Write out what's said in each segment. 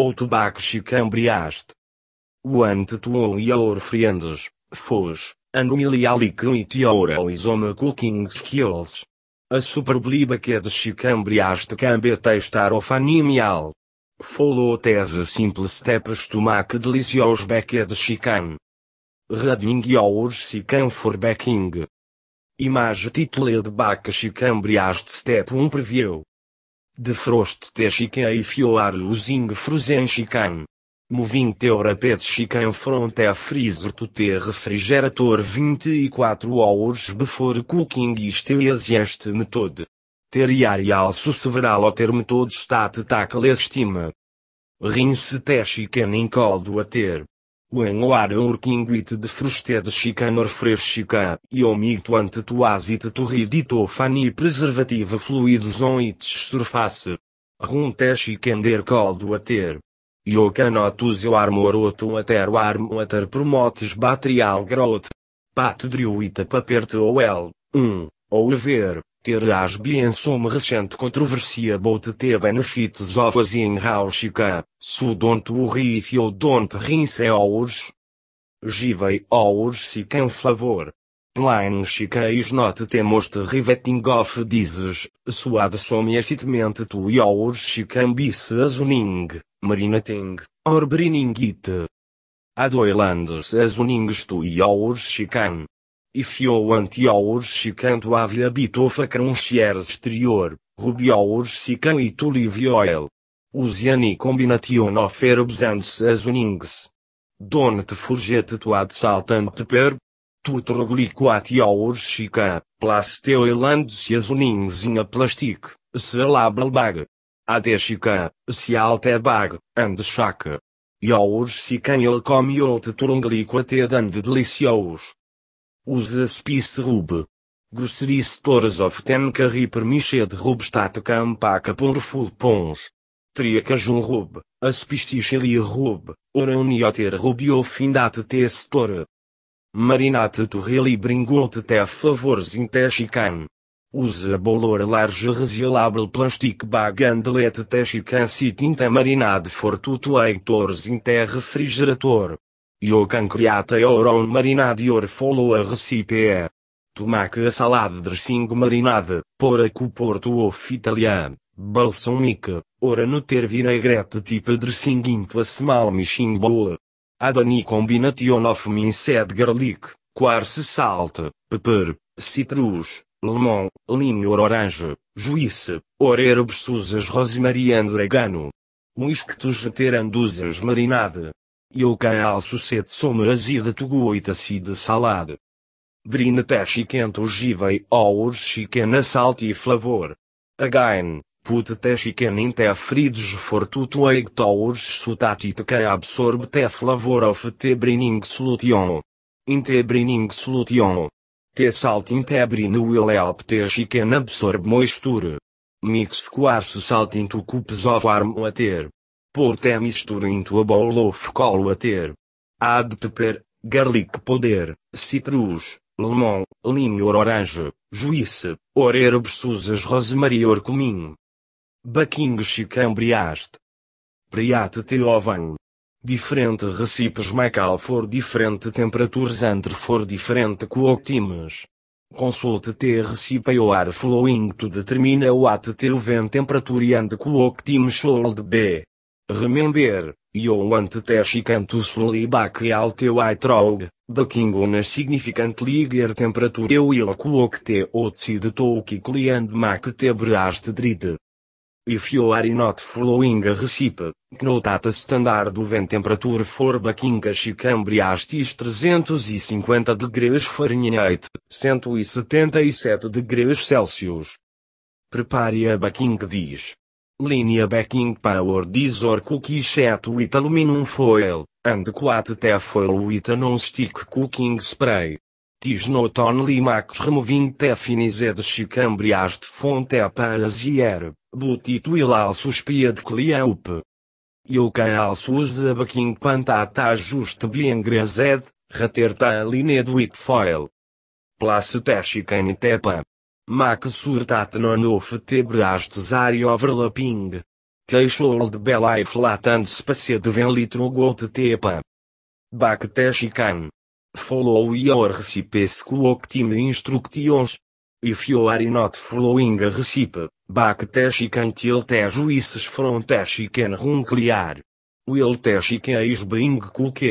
ou tobacco chicambriaste. O ante tuon e aor friendes, fos, anumialilicum e teora o isoma cooking skills. A superbliba que é de chicambriaste cambeta estarofanial. Folou tese simples tepes tomac delicios beque é de chican. Rading yaurs chican for backing. Image de Baca Chicambriaste Step 1 Preview de frost te chicken e fioar using frozen chicken. Moving teu rapid chicken front a freezer to te refrigerator 24 hours before cooking este is easiest method. suceveral several other methods stat tackle estima. Rinse te chicken in cold water. Oenhoar Urquinguit de Frusted Chicanor Freschica, Iomito Antetuazit Torridito Fani Preservativo Fluidos on its surface. Runtesh Kender Coldo Ater. Iocanotus eu armoroto ater o armo ater promotes batrial grot. Patedriuita paperte ou el, um, ou ver ter bem some recente controvérsia about the benefits of a in-house su don't worry if you don't rinse ours. give ours se quem flavor. Line is not the most riveting of dizes, suad some excitement to yours chicken bis azuning, marinating, or brining it. Adoilandes azuning to yours chicken. E Ifioantiaurs chicando avia bitofa crunchier exterior, rubiours chican e tulivioel. Usiani combination of herbs and seasonings. Donet furgete tuad saltante per. Tutroglicoatiours chican, plasteo eland seasonings in a plastic, bag. Ade chican, se altebag, and chaca. Yaurs chican ele come out turunglicoated and delicious. Usas Spice Rube. Grocery stores of ten carry permitted Rubstat Kampaka por full pons. Triacajun Rub, chili Rub, rub Rubio Findat T Store. Marinate Torreli Bringolte Te Favores Intechican. Use a bolor large resealable plastic bag and let Techican sit te marinade for tu in te refrigerator. Eu cancreata euron é marinade your follow a recipe. É tomaque a salade dressing marinade, poraco porto of italian, balsamique, ora no ter vinagrete tipo dressing into a small machine boa. Adani combination of minced garlic, quarce salt, pepper, citrus, lemon, linho orange, juíze, or herbes susas rosemary and oregano. Whisky to geter anduzas marinade. Eu also set e de to goita de salade. Brina chiquento givei ours chiquena salti e flavor. Again, put chiquena in te frids fortuto tutu egg tours sutati te absorbe te flavor of te brining solution. In te brining solution. Te salt in te brin will help te chiquena absorbe moisture. Mix quarso salt into cups of arm water. Porte a mixture into a bowl of cold water. Add pepper, garlic poder, citrus, limão, linho or orange, juice, or herbs rosemary or cominho. Baking chicambriast. Priate te oven. Diferente recipes macal for diferente temperaturas entre for diferente cook Consulte te recipe ar following to o what te oven e and cook time should be. Remember, you want test to slowly back out I trog, the king on a significantly higher temperature you will clock the outside to quickly and make the breast drid. If you are not following a recipe, note that standard oven temperature for baking a chicken breast is 350 degrees Fahrenheit, 177 degrees Celsius. Prepare a baking dish linea backing power disor cookie set with aluminum foil, and quatro foil with a non-stick cooking spray. Tis not only max removing definished chicambrias de fonte a zier, but it will also speed clean You can also use a baking pantata just being grazed, rater lined with foil. Place chicane tepa. Maxurtat non oftebre astes are overlapping. old bela e flat and ven litro gold tepa. Bacteshican. Follow your recipe team instructions. If you are not following a recipe, til te juices from teshican run clear. Will teshican is being cooked,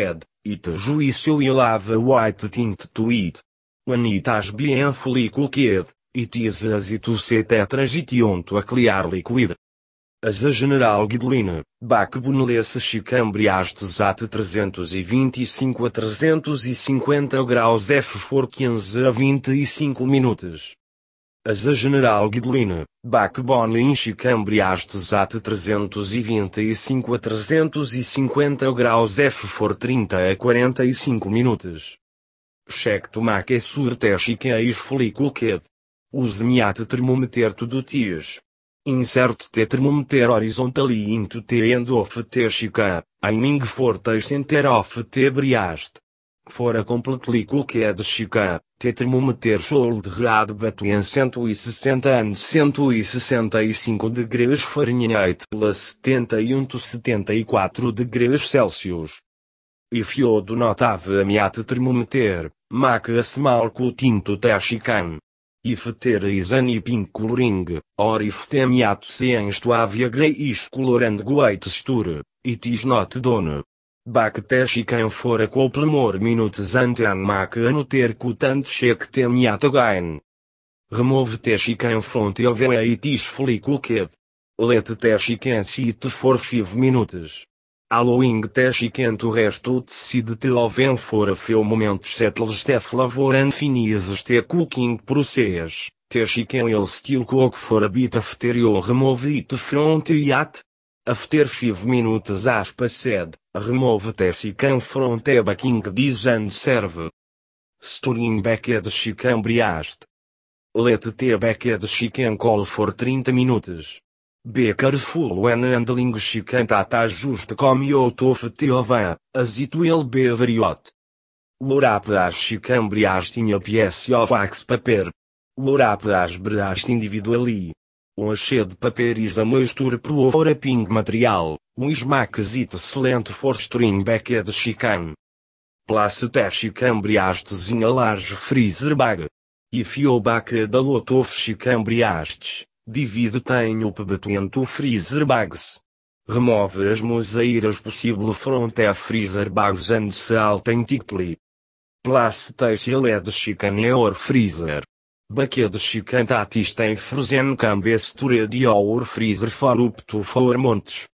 it juice will have a white tint to it. When it has been fully cooked, itis azituscetetragitionto a cliar liquida. As a General Guideline, Bac Bonelesse Chicambriastes AT 325 a 350 graus F for 15 a 25 minutos. As a General Guideline, Bac Bonin Chicambriastes AT 325 a 350 graus F for 30 a 45 minutos. Cheque tomaque sur te chique eis foliculqued. Use miate termometer todo tias. Insert te termometer e into te end of te chica, aiming for te center of te briast. Fora a completely cooked é chica, te termometer should read e 160 and 165 degrees Fahrenheit plus 71 to 74 degrees Celsius. E you do not have a miate termometer, make a small cut into T chican isani isanipim coloring, or iftemiat seensto avia greis colorand guaitesture, it is not done. Bacteshi quem for a coplemor minutes ante anmac anoter cutant check temiat again. Remove teshi quem fonte ovea it is foliculced. Let teshi quem sit for five minutes. Halloween teshi quente o resto decide te oven for a feu momentos settles lavor flavorant finizes te cooking process, te chicken ele still cook for a bit after you remove it from the yat. After 5 minutes aspas sed, remove te chicken front e baking dish and serve. Storing back at é chicken briast. Let te at é é chicken call for 30 minutes. Be careful when handling chicken tata just come out of the oven, as it will be very hot. Wrap das chicken breast in a piece of wax paper. Wrap das breast individually. Um de paper is a moisture proof or a pink material, um smack it excellent for string baked chicken. Place the chicken breasts in a large freezer bag. If you bake a lot of chicken breasts, Divide tem o pebetento freezer bags. Remove as museiras possível fronte a freezer bags and authentically. Plastation LED chicken or freezer. Baquete chicken that is frozen can be or freezer for up to four months.